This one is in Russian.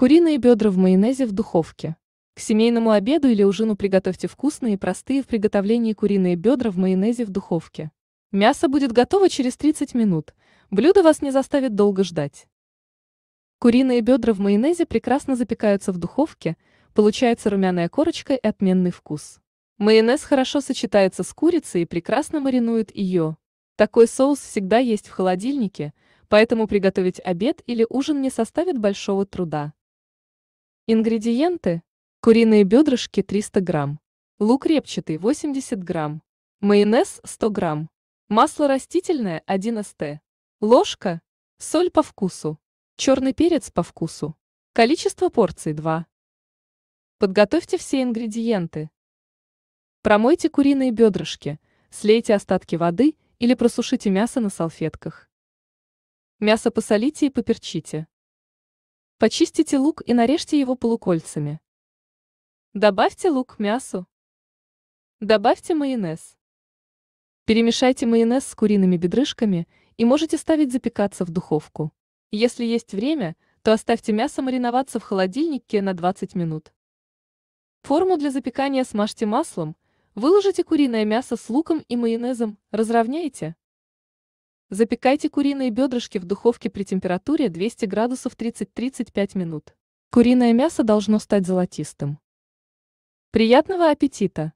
Куриные бедра в майонезе в духовке. К семейному обеду или ужину приготовьте вкусные и простые в приготовлении куриные бедра в майонезе в духовке. Мясо будет готово через 30 минут. Блюдо вас не заставит долго ждать. Куриные бедра в майонезе прекрасно запекаются в духовке, получается румяная корочка и отменный вкус. Майонез хорошо сочетается с курицей и прекрасно маринует ее. Такой соус всегда есть в холодильнике, поэтому приготовить обед или ужин не составит большого труда. Ингредиенты. Куриные бедрышки 300 грамм. Лук репчатый 80 грамм. Майонез 100 грамм. Масло растительное 1 ст. Ложка. Соль по вкусу. Черный перец по вкусу. Количество порций 2. Подготовьте все ингредиенты. Промойте куриные бедрышки, слейте остатки воды или просушите мясо на салфетках. Мясо посолите и поперчите. Почистите лук и нарежьте его полукольцами. Добавьте лук к мясу. Добавьте майонез. Перемешайте майонез с куриными бедрышками и можете ставить запекаться в духовку. Если есть время, то оставьте мясо мариноваться в холодильнике на 20 минут. Форму для запекания смажьте маслом, выложите куриное мясо с луком и майонезом, разровняйте. Запекайте куриные бедрышки в духовке при температуре 200 градусов 30-35 минут. Куриное мясо должно стать золотистым. Приятного аппетита!